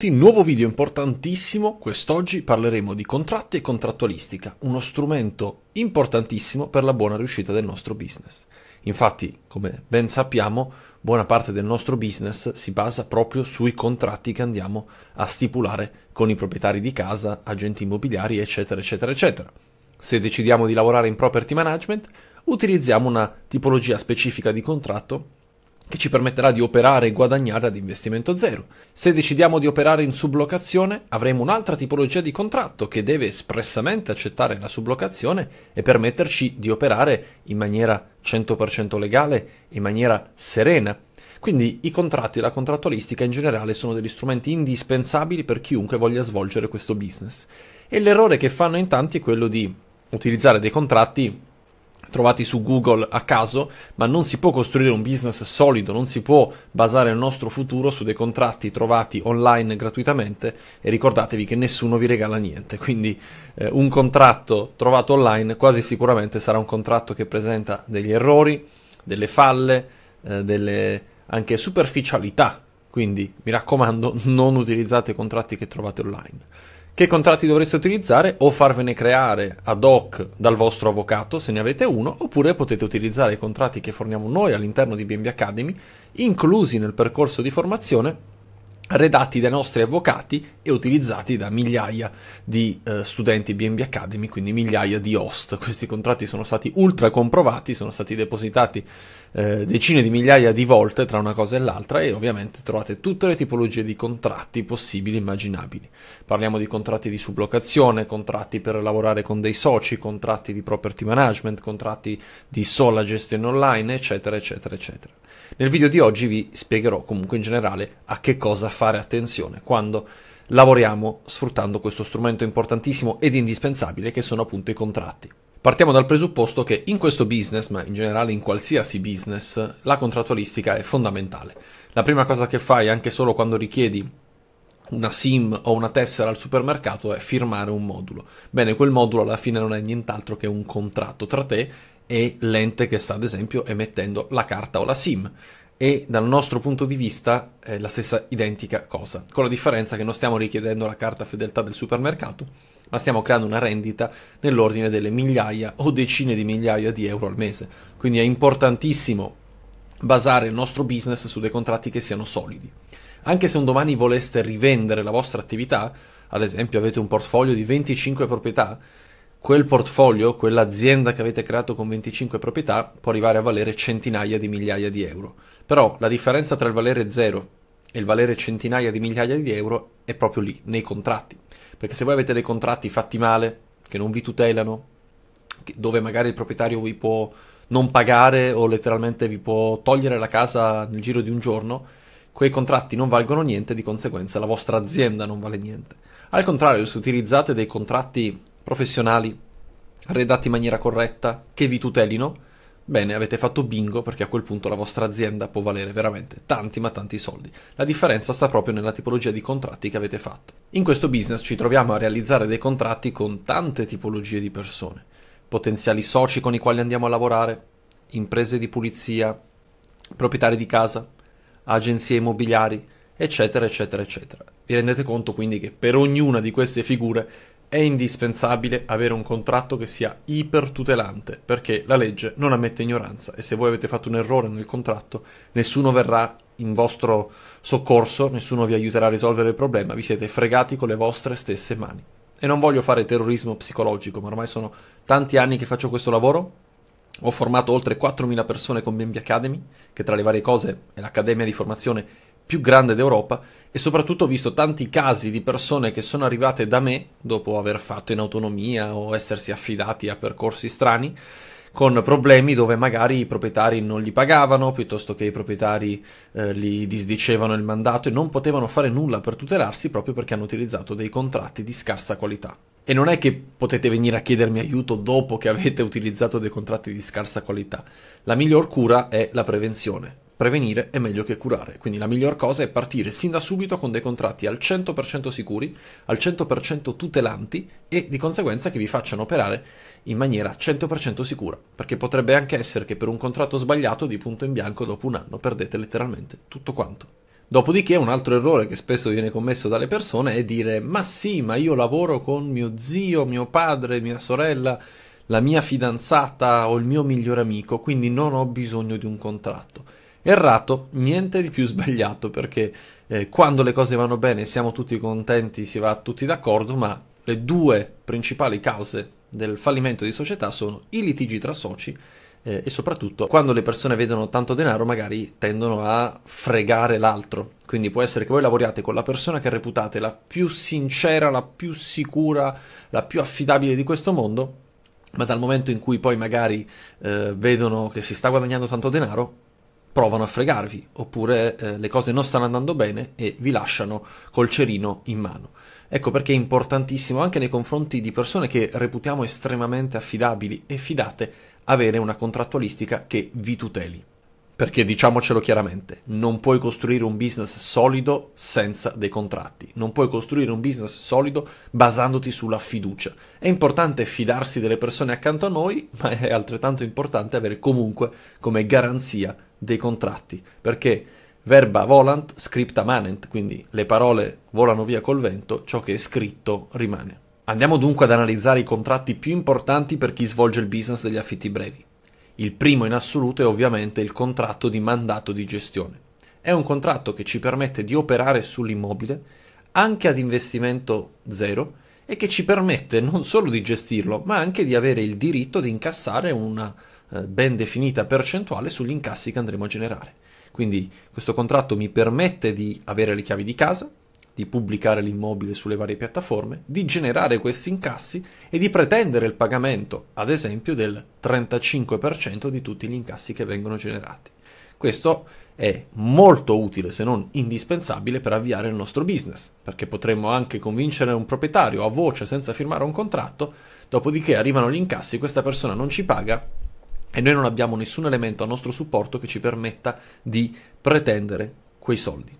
Ciao Nuovo video importantissimo, quest'oggi parleremo di contratti e contrattualistica, uno strumento importantissimo per la buona riuscita del nostro business. Infatti, come ben sappiamo, buona parte del nostro business si basa proprio sui contratti che andiamo a stipulare con i proprietari di casa, agenti immobiliari, eccetera, eccetera, eccetera. Se decidiamo di lavorare in property management, utilizziamo una tipologia specifica di contratto che ci permetterà di operare e guadagnare ad investimento zero. Se decidiamo di operare in sublocazione, avremo un'altra tipologia di contratto che deve espressamente accettare la sublocazione e permetterci di operare in maniera 100% legale, in maniera serena. Quindi i contratti e la contrattualistica in generale sono degli strumenti indispensabili per chiunque voglia svolgere questo business. E l'errore che fanno in tanti è quello di utilizzare dei contratti trovati su Google a caso, ma non si può costruire un business solido, non si può basare il nostro futuro su dei contratti trovati online gratuitamente e ricordatevi che nessuno vi regala niente, quindi eh, un contratto trovato online quasi sicuramente sarà un contratto che presenta degli errori, delle falle, eh, delle anche superficialità, quindi mi raccomando non utilizzate i contratti che trovate online che contratti dovreste utilizzare o farvene creare ad hoc dal vostro avvocato se ne avete uno, oppure potete utilizzare i contratti che forniamo noi all'interno di BNB Academy, inclusi nel percorso di formazione, redatti dai nostri avvocati e utilizzati da migliaia di eh, studenti BNB Academy, quindi migliaia di host. Questi contratti sono stati ultra comprovati, sono stati depositati eh, decine di migliaia di volte tra una cosa e l'altra e ovviamente trovate tutte le tipologie di contratti possibili e immaginabili. Parliamo di contratti di sublocazione, contratti per lavorare con dei soci, contratti di property management, contratti di sola gestione online, eccetera, eccetera, eccetera. Nel video di oggi vi spiegherò comunque in generale a che cosa fare attenzione quando lavoriamo sfruttando questo strumento importantissimo ed indispensabile che sono appunto i contratti. Partiamo dal presupposto che in questo business, ma in generale in qualsiasi business, la contrattualistica è fondamentale. La prima cosa che fai, anche solo quando richiedi una SIM o una tessera al supermercato, è firmare un modulo. Bene, quel modulo alla fine non è nient'altro che un contratto tra te e l'ente che sta, ad esempio, emettendo la carta o la SIM e dal nostro punto di vista è la stessa identica cosa, con la differenza che non stiamo richiedendo la carta fedeltà del supermercato, ma stiamo creando una rendita nell'ordine delle migliaia o decine di migliaia di euro al mese. Quindi è importantissimo basare il nostro business su dei contratti che siano solidi. Anche se un domani voleste rivendere la vostra attività, ad esempio avete un portfolio di 25 proprietà, quel portfolio, quell'azienda che avete creato con 25 proprietà può arrivare a valere centinaia di migliaia di euro. Però la differenza tra il valere zero e il valere centinaia di migliaia di euro è proprio lì, nei contratti. Perché se voi avete dei contratti fatti male, che non vi tutelano, dove magari il proprietario vi può non pagare o letteralmente vi può togliere la casa nel giro di un giorno, quei contratti non valgono niente, di conseguenza la vostra azienda non vale niente. Al contrario, se utilizzate dei contratti professionali redatti in maniera corretta che vi tutelino, Bene, avete fatto bingo perché a quel punto la vostra azienda può valere veramente tanti ma tanti soldi. La differenza sta proprio nella tipologia di contratti che avete fatto. In questo business ci troviamo a realizzare dei contratti con tante tipologie di persone. Potenziali soci con i quali andiamo a lavorare, imprese di pulizia, proprietari di casa, agenzie immobiliari, eccetera, eccetera, eccetera. Vi rendete conto quindi che per ognuna di queste figure è indispensabile avere un contratto che sia ipertutelante, perché la legge non ammette ignoranza e se voi avete fatto un errore nel contratto, nessuno verrà in vostro soccorso, nessuno vi aiuterà a risolvere il problema, vi siete fregati con le vostre stesse mani. E non voglio fare terrorismo psicologico, ma ormai sono tanti anni che faccio questo lavoro. Ho formato oltre 4.000 persone con Bambi Academy, che tra le varie cose è l'accademia di formazione più grande d'Europa e soprattutto ho visto tanti casi di persone che sono arrivate da me dopo aver fatto in autonomia o essersi affidati a percorsi strani con problemi dove magari i proprietari non li pagavano, piuttosto che i proprietari eh, li disdicevano il mandato e non potevano fare nulla per tutelarsi proprio perché hanno utilizzato dei contratti di scarsa qualità. E non è che potete venire a chiedermi aiuto dopo che avete utilizzato dei contratti di scarsa qualità. La miglior cura è la prevenzione. Prevenire è meglio che curare, quindi la miglior cosa è partire sin da subito con dei contratti al 100% sicuri, al 100% tutelanti e di conseguenza che vi facciano operare in maniera 100% sicura, perché potrebbe anche essere che per un contratto sbagliato di punto in bianco dopo un anno perdete letteralmente tutto quanto. Dopodiché un altro errore che spesso viene commesso dalle persone è dire ma sì, ma io lavoro con mio zio, mio padre, mia sorella, la mia fidanzata o il mio migliore amico, quindi non ho bisogno di un contratto errato, niente di più sbagliato, perché eh, quando le cose vanno bene siamo tutti contenti, si va tutti d'accordo, ma le due principali cause del fallimento di società sono i litigi tra soci eh, e soprattutto quando le persone vedono tanto denaro magari tendono a fregare l'altro. Quindi può essere che voi lavoriate con la persona che reputate la più sincera, la più sicura, la più affidabile di questo mondo, ma dal momento in cui poi magari eh, vedono che si sta guadagnando tanto denaro, provano a fregarvi, oppure eh, le cose non stanno andando bene e vi lasciano col cerino in mano. Ecco perché è importantissimo anche nei confronti di persone che reputiamo estremamente affidabili e fidate avere una contrattualistica che vi tuteli. Perché diciamocelo chiaramente, non puoi costruire un business solido senza dei contratti, non puoi costruire un business solido basandoti sulla fiducia. È importante fidarsi delle persone accanto a noi, ma è altrettanto importante avere comunque come garanzia dei contratti, perché verba volant, scripta manent, quindi le parole volano via col vento, ciò che è scritto rimane. Andiamo dunque ad analizzare i contratti più importanti per chi svolge il business degli affitti brevi. Il primo in assoluto è ovviamente il contratto di mandato di gestione. È un contratto che ci permette di operare sull'immobile anche ad investimento zero e che ci permette non solo di gestirlo, ma anche di avere il diritto di incassare una eh, ben definita percentuale sugli incassi che andremo a generare. Quindi questo contratto mi permette di avere le chiavi di casa, di pubblicare l'immobile sulle varie piattaforme, di generare questi incassi e di pretendere il pagamento, ad esempio, del 35% di tutti gli incassi che vengono generati. Questo è molto utile, se non indispensabile, per avviare il nostro business, perché potremmo anche convincere un proprietario a voce senza firmare un contratto, dopodiché arrivano gli incassi, questa persona non ci paga e noi non abbiamo nessun elemento a nostro supporto che ci permetta di pretendere quei soldi.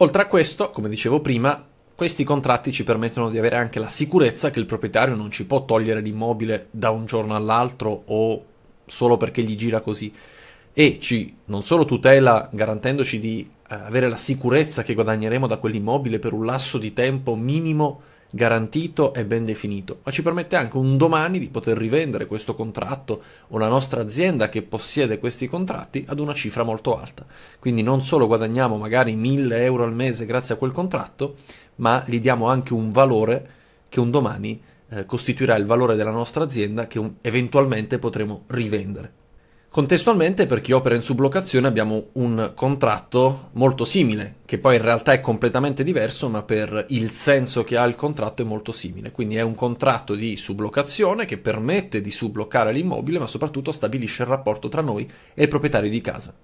Oltre a questo, come dicevo prima, questi contratti ci permettono di avere anche la sicurezza che il proprietario non ci può togliere l'immobile da un giorno all'altro o solo perché gli gira così e ci non solo tutela garantendoci di eh, avere la sicurezza che guadagneremo da quell'immobile per un lasso di tempo minimo garantito e ben definito, ma ci permette anche un domani di poter rivendere questo contratto o la nostra azienda che possiede questi contratti ad una cifra molto alta. Quindi non solo guadagniamo magari 1000 euro al mese grazie a quel contratto, ma gli diamo anche un valore che un domani eh, costituirà il valore della nostra azienda che un, eventualmente potremo rivendere. Contestualmente per chi opera in sublocazione abbiamo un contratto molto simile, che poi in realtà è completamente diverso, ma per il senso che ha il contratto è molto simile. Quindi è un contratto di sublocazione che permette di sublocare l'immobile, ma soprattutto stabilisce il rapporto tra noi e il proprietario di casa.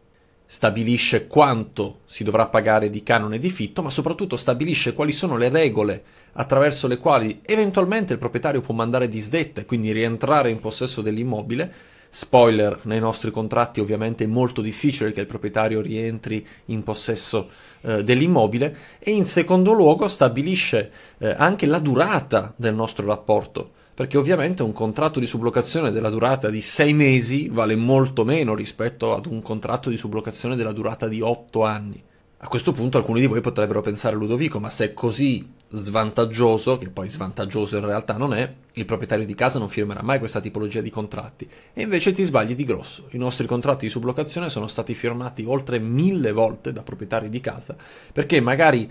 Stabilisce quanto si dovrà pagare di canone di fitto, ma soprattutto stabilisce quali sono le regole attraverso le quali eventualmente il proprietario può mandare disdette, quindi rientrare in possesso dell'immobile Spoiler, nei nostri contratti ovviamente è molto difficile che il proprietario rientri in possesso eh, dell'immobile e in secondo luogo stabilisce eh, anche la durata del nostro rapporto, perché ovviamente un contratto di sublocazione della durata di sei mesi vale molto meno rispetto ad un contratto di sublocazione della durata di otto anni. A questo punto alcuni di voi potrebbero pensare Ludovico, ma se è così svantaggioso, che poi svantaggioso in realtà non è, il proprietario di casa non firmerà mai questa tipologia di contratti. E invece ti sbagli di grosso. I nostri contratti di sublocazione sono stati firmati oltre mille volte da proprietari di casa, perché magari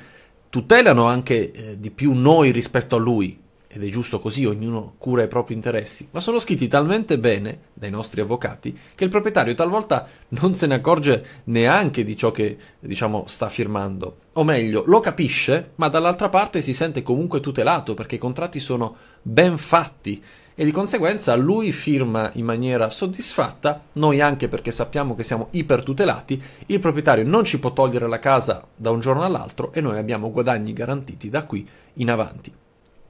tutelano anche eh, di più noi rispetto a lui, ed è giusto così, ognuno cura i propri interessi, ma sono scritti talmente bene dai nostri avvocati che il proprietario talvolta non se ne accorge neanche di ciò che, diciamo, sta firmando. O meglio, lo capisce, ma dall'altra parte si sente comunque tutelato perché i contratti sono ben fatti e di conseguenza lui firma in maniera soddisfatta, noi anche perché sappiamo che siamo ipertutelati, il proprietario non ci può togliere la casa da un giorno all'altro e noi abbiamo guadagni garantiti da qui in avanti.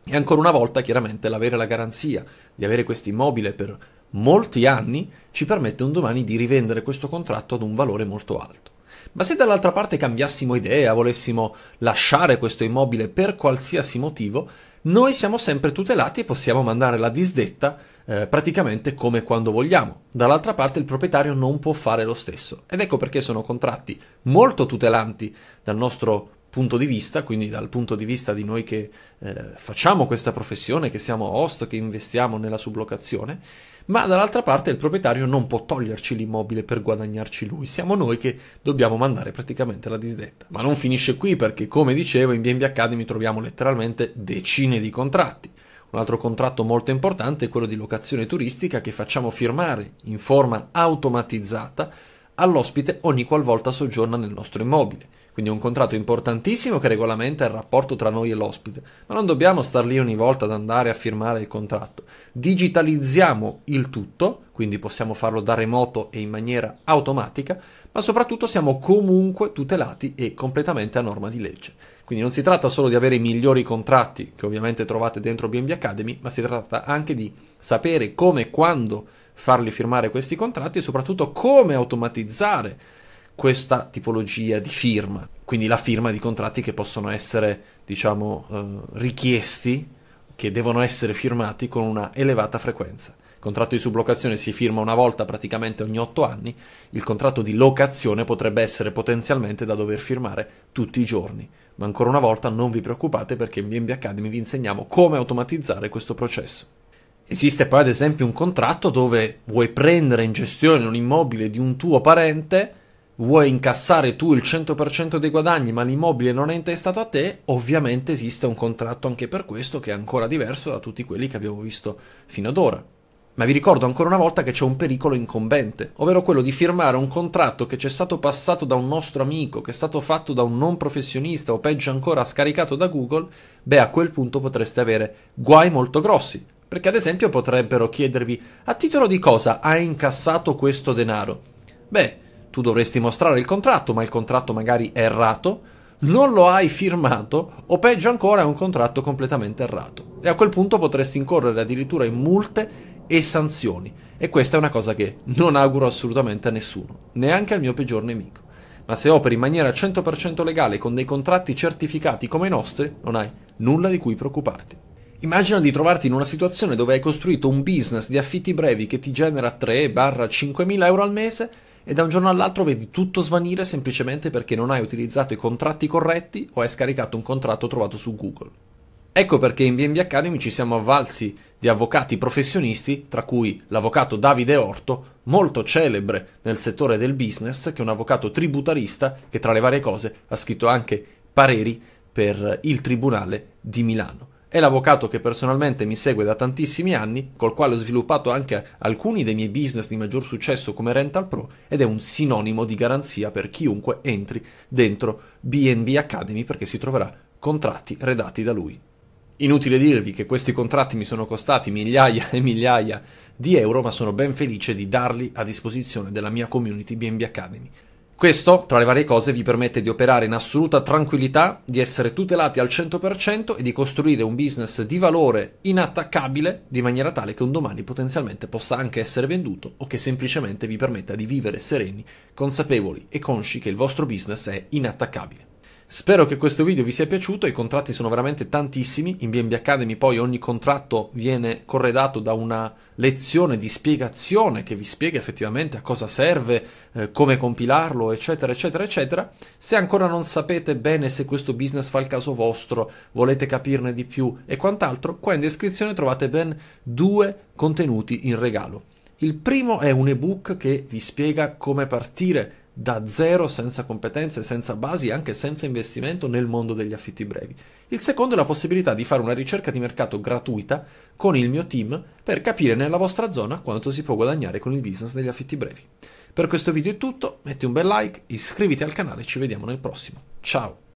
E ancora una volta, chiaramente, l'avere la garanzia di avere questo immobile per molti anni ci permette un domani di rivendere questo contratto ad un valore molto alto. Ma se dall'altra parte cambiassimo idea, volessimo lasciare questo immobile per qualsiasi motivo, noi siamo sempre tutelati e possiamo mandare la disdetta eh, praticamente come quando vogliamo. Dall'altra parte il proprietario non può fare lo stesso. Ed ecco perché sono contratti molto tutelanti dal nostro punto di vista, quindi dal punto di vista di noi che eh, facciamo questa professione, che siamo host, che investiamo nella sublocazione, ma dall'altra parte il proprietario non può toglierci l'immobile per guadagnarci lui, siamo noi che dobbiamo mandare praticamente la disdetta. Ma non finisce qui perché, come dicevo, in BNB Academy troviamo letteralmente decine di contratti. Un altro contratto molto importante è quello di locazione turistica che facciamo firmare in forma automatizzata all'ospite ogni qualvolta soggiorna nel nostro immobile. Quindi è un contratto importantissimo che regolamenta il rapporto tra noi e l'ospite, ma non dobbiamo star lì ogni volta ad andare a firmare il contratto. Digitalizziamo il tutto, quindi possiamo farlo da remoto e in maniera automatica, ma soprattutto siamo comunque tutelati e completamente a norma di legge. Quindi non si tratta solo di avere i migliori contratti, che ovviamente trovate dentro BNB Academy, ma si tratta anche di sapere come e quando farli firmare questi contratti e soprattutto come automatizzare questa tipologia di firma, quindi la firma di contratti che possono essere, diciamo, eh, richiesti, che devono essere firmati con una elevata frequenza. Il contratto di sublocazione si firma una volta praticamente ogni otto anni, il contratto di locazione potrebbe essere potenzialmente da dover firmare tutti i giorni. Ma ancora una volta non vi preoccupate perché in BNB Academy vi insegniamo come automatizzare questo processo. Esiste poi ad esempio un contratto dove vuoi prendere in gestione un immobile di un tuo parente vuoi incassare tu il 100% dei guadagni ma l'immobile non è intestato a te, ovviamente esiste un contratto anche per questo che è ancora diverso da tutti quelli che abbiamo visto fino ad ora. Ma vi ricordo ancora una volta che c'è un pericolo incombente, ovvero quello di firmare un contratto che ci è stato passato da un nostro amico, che è stato fatto da un non professionista o peggio ancora scaricato da Google, beh a quel punto potreste avere guai molto grossi, perché ad esempio potrebbero chiedervi a titolo di cosa hai incassato questo denaro? Beh, tu dovresti mostrare il contratto, ma il contratto magari è errato, non lo hai firmato o peggio ancora è un contratto completamente errato. E a quel punto potresti incorrere addirittura in multe e sanzioni. E questa è una cosa che non auguro assolutamente a nessuno, neanche al mio peggior nemico. Ma se operi in maniera 100% legale con dei contratti certificati come i nostri, non hai nulla di cui preoccuparti. Immagina di trovarti in una situazione dove hai costruito un business di affitti brevi che ti genera 3-5 mila euro al mese e da un giorno all'altro vedi tutto svanire semplicemente perché non hai utilizzato i contratti corretti o hai scaricato un contratto trovato su Google. Ecco perché in BNB Academy ci siamo avvalsi di avvocati professionisti, tra cui l'avvocato Davide Orto, molto celebre nel settore del business, che è un avvocato tributarista che tra le varie cose ha scritto anche pareri per il Tribunale di Milano. È l'avvocato che personalmente mi segue da tantissimi anni, col quale ho sviluppato anche alcuni dei miei business di maggior successo come Rental Pro ed è un sinonimo di garanzia per chiunque entri dentro BNB Academy perché si troverà contratti redatti da lui. Inutile dirvi che questi contratti mi sono costati migliaia e migliaia di euro, ma sono ben felice di darli a disposizione della mia community BNB Academy. Questo, tra le varie cose, vi permette di operare in assoluta tranquillità, di essere tutelati al 100% e di costruire un business di valore inattaccabile di maniera tale che un domani potenzialmente possa anche essere venduto o che semplicemente vi permetta di vivere sereni, consapevoli e consci che il vostro business è inattaccabile. Spero che questo video vi sia piaciuto, i contratti sono veramente tantissimi, in BNB Academy poi ogni contratto viene corredato da una lezione di spiegazione che vi spiega effettivamente a cosa serve, eh, come compilarlo, eccetera, eccetera, eccetera. Se ancora non sapete bene se questo business fa il caso vostro, volete capirne di più e quant'altro, qua in descrizione trovate ben due contenuti in regalo. Il primo è un ebook che vi spiega come partire da zero senza competenze, senza basi e anche senza investimento nel mondo degli affitti brevi. Il secondo è la possibilità di fare una ricerca di mercato gratuita con il mio team per capire nella vostra zona quanto si può guadagnare con il business degli affitti brevi. Per questo video è tutto, metti un bel like, iscriviti al canale e ci vediamo nel prossimo. Ciao!